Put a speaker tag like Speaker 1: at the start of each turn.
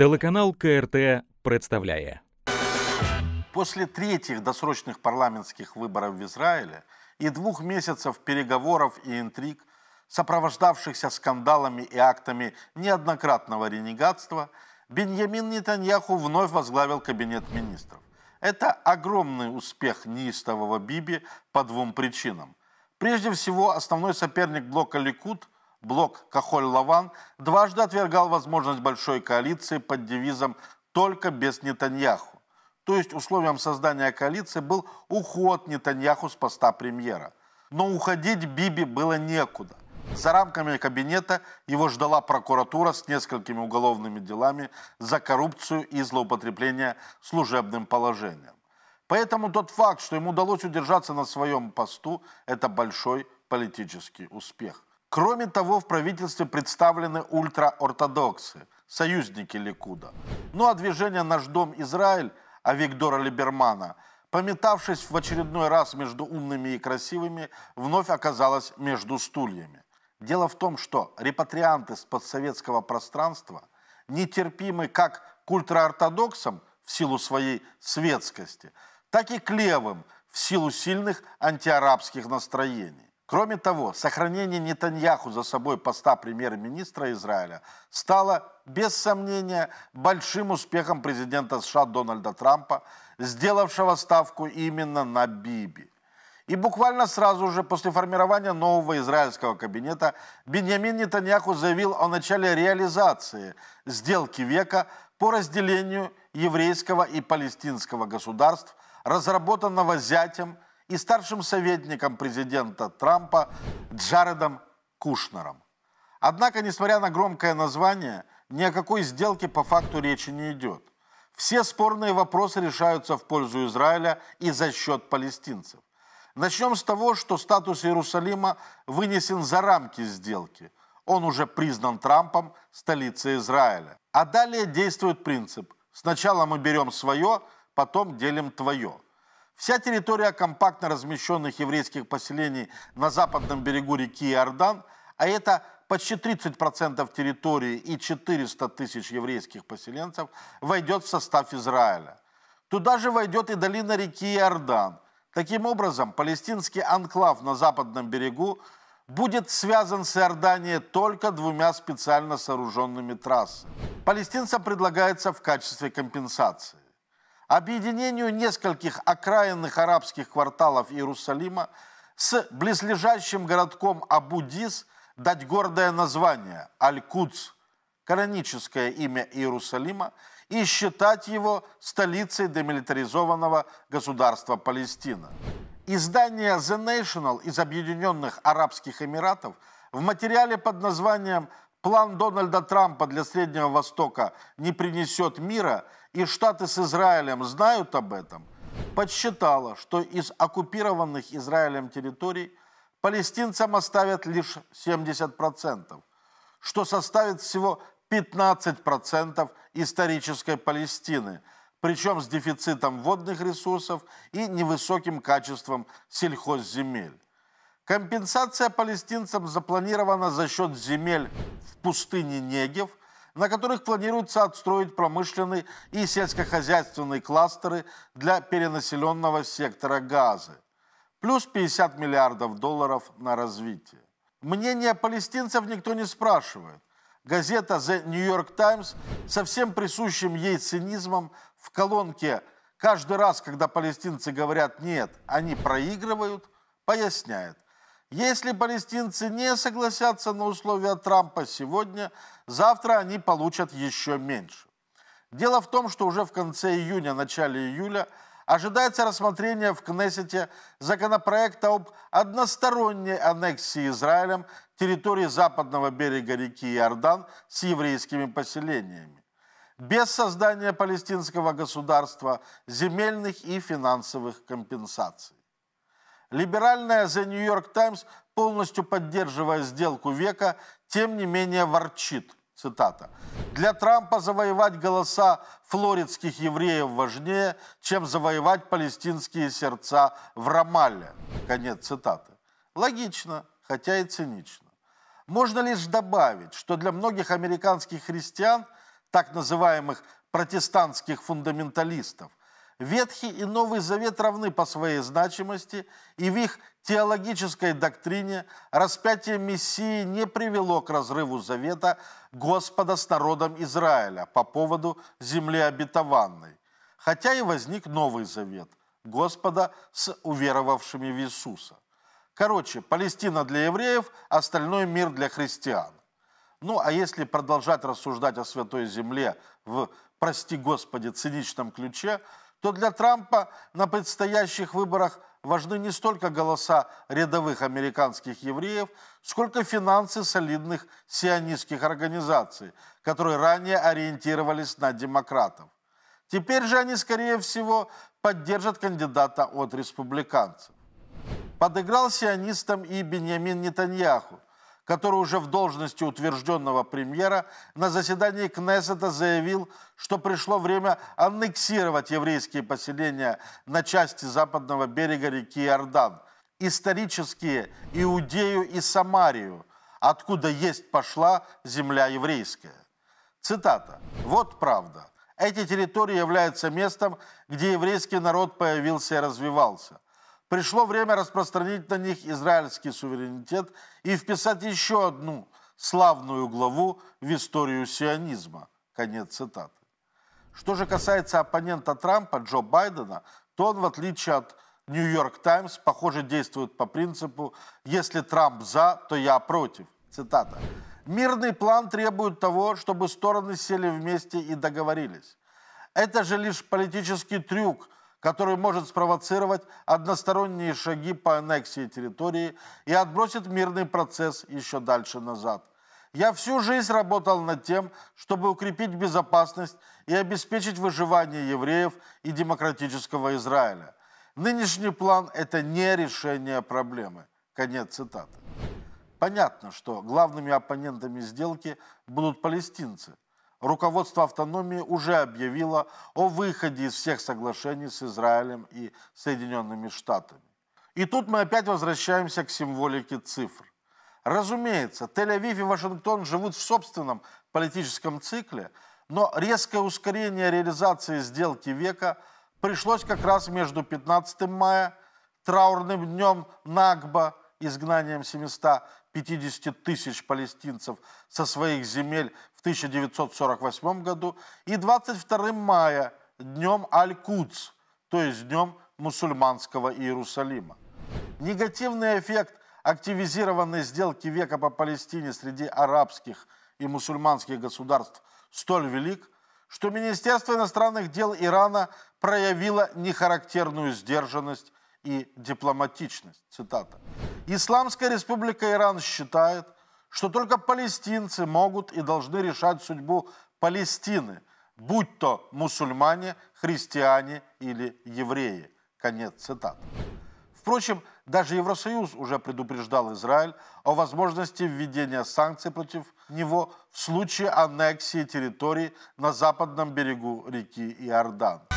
Speaker 1: Телеканал КРТ представляет. После третьих досрочных парламентских выборов в Израиле и двух месяцев переговоров и интриг, сопровождавшихся скандалами и актами неоднократного ренегатства, Беньямин Нетаньяху вновь возглавил кабинет министров. Это огромный успех неистового Биби по двум причинам. Прежде всего, основной соперник блока Ликут блок Кахоль-Лаван дважды отвергал возможность большой коалиции под девизом «Только без Нетаньяху». То есть условием создания коалиции был уход Нетаньяху с поста премьера. Но уходить Биби было некуда. За рамками кабинета его ждала прокуратура с несколькими уголовными делами за коррупцию и злоупотребление служебным положением. Поэтому тот факт, что ему удалось удержаться на своем посту, это большой политический успех. Кроме того, в правительстве представлены ультраортодоксы, союзники Ликуда. Ну а движение «Наш дом Израиль» а Виктора Либермана, пометавшись в очередной раз между умными и красивыми, вновь оказалось между стульями. Дело в том, что репатрианты с подсоветского пространства нетерпимы как к ультраортодоксам в силу своей светскости, так и к левым в силу сильных антиарабских настроений. Кроме того, сохранение Нетаньяху за собой поста премьер-министра Израиля стало, без сомнения, большим успехом президента США Дональда Трампа, сделавшего ставку именно на Биби. И буквально сразу же после формирования нового израильского кабинета Беньямин Нетаньяху заявил о начале реализации сделки века по разделению еврейского и палестинского государств, разработанного зятем – и старшим советником президента Трампа Джаредом Кушнером. Однако, несмотря на громкое название, ни о какой сделке по факту речи не идет. Все спорные вопросы решаются в пользу Израиля и за счет палестинцев. Начнем с того, что статус Иерусалима вынесен за рамки сделки. Он уже признан Трампом столицей Израиля. А далее действует принцип «сначала мы берем свое, потом делим твое». Вся территория компактно размещенных еврейских поселений на западном берегу реки Иордан, а это почти 30% территории и 400 тысяч еврейских поселенцев, войдет в состав Израиля. Туда же войдет и долина реки Иордан. Таким образом, палестинский анклав на западном берегу будет связан с Иорданией только двумя специально сооруженными трассами. Палестинцам предлагается в качестве компенсации объединению нескольких окраинных арабских кварталов Иерусалима с близлежащим городком Абудис дать гордое название Аль-Куц, кораническое имя Иерусалима, и считать его столицей демилитаризованного государства Палестина. Издание The National из Объединенных Арабских Эмиратов в материале под названием План Дональда Трампа для Среднего Востока не принесет мира, и Штаты с Израилем знают об этом, подсчитала, что из оккупированных Израилем территорий палестинцам оставят лишь 70%, что составит всего 15% исторической Палестины, причем с дефицитом водных ресурсов и невысоким качеством сельхозземель. Компенсация палестинцам запланирована за счет земель в пустыне Негев, на которых планируется отстроить промышленные и сельскохозяйственные кластеры для перенаселенного сектора Газы, плюс 50 миллиардов долларов на развитие. Мнение палестинцев никто не спрашивает. Газета The New York Times со всем присущим ей цинизмом в колонке «Каждый раз, когда палестинцы говорят «нет», они проигрывают», поясняет – если палестинцы не согласятся на условия Трампа сегодня, завтра они получат еще меньше. Дело в том, что уже в конце июня, начале июля ожидается рассмотрение в Кнессете законопроекта об односторонней аннексии Израилем территории западного берега реки Иордан с еврейскими поселениями, без создания палестинского государства, земельных и финансовых компенсаций. Либеральная The New York Times, полностью поддерживая сделку века, тем не менее ворчит. Цитата. «Для Трампа завоевать голоса флоридских евреев важнее, чем завоевать палестинские сердца в Рамалле». Конец цитаты. Логично, хотя и цинично. Можно лишь добавить, что для многих американских христиан, так называемых протестантских фундаменталистов, Ветхий и Новый Завет равны по своей значимости, и в их теологической доктрине распятие Мессии не привело к разрыву завета Господа с народом Израиля по поводу земли обетованной, хотя и возник Новый Завет Господа с уверовавшими в Иисуса. Короче, Палестина для евреев, остальной мир для христиан. Ну, а если продолжать рассуждать о Святой Земле в, прости Господи, циничном ключе – то для Трампа на предстоящих выборах важны не столько голоса рядовых американских евреев, сколько финансы солидных сионистских организаций, которые ранее ориентировались на демократов. Теперь же они, скорее всего, поддержат кандидата от республиканцев. Подыграл сионистам и Беньямин Нетаньяху – который уже в должности утвержденного премьера на заседании Кнессета заявил, что пришло время аннексировать еврейские поселения на части западного берега реки Иордан, исторические Иудею и Самарию, откуда есть пошла земля еврейская. Цитата. «Вот правда. Эти территории являются местом, где еврейский народ появился и развивался – Пришло время распространить на них израильский суверенитет и вписать еще одну славную главу в историю сионизма. Конец цитаты. Что же касается оппонента Трампа, Джо Байдена, то он, в отличие от «Нью-Йорк Таймс», похоже, действует по принципу «если Трамп за, то я против». Цитата. «Мирный план требует того, чтобы стороны сели вместе и договорились. Это же лишь политический трюк – который может спровоцировать односторонние шаги по аннексии территории и отбросит мирный процесс еще дальше назад. Я всю жизнь работал над тем, чтобы укрепить безопасность и обеспечить выживание евреев и демократического Израиля. Нынешний план – это не решение проблемы. Конец цитаты. Понятно, что главными оппонентами сделки будут палестинцы – руководство автономии уже объявило о выходе из всех соглашений с Израилем и Соединенными Штатами. И тут мы опять возвращаемся к символике цифр. Разумеется, Тель-Авив и Вашингтон живут в собственном политическом цикле, но резкое ускорение реализации сделки века пришлось как раз между 15 мая, траурным днем Нагба, изгнанием 700 50 тысяч палестинцев со своих земель в 1948 году и 22 мая днем Аль-Куц, то есть днем мусульманского Иерусалима. Негативный эффект активизированной сделки века по Палестине среди арабских и мусульманских государств столь велик, что Министерство иностранных дел Ирана проявило нехарактерную сдержанность и дипломатичность. Цитата. Исламская республика Иран считает, что только палестинцы могут и должны решать судьбу Палестины, будь то мусульмане, христиане или евреи. Конец цитаты. Впрочем, даже Евросоюз уже предупреждал Израиль о возможности введения санкций против него в случае аннексии территорий на западном берегу реки Иордан.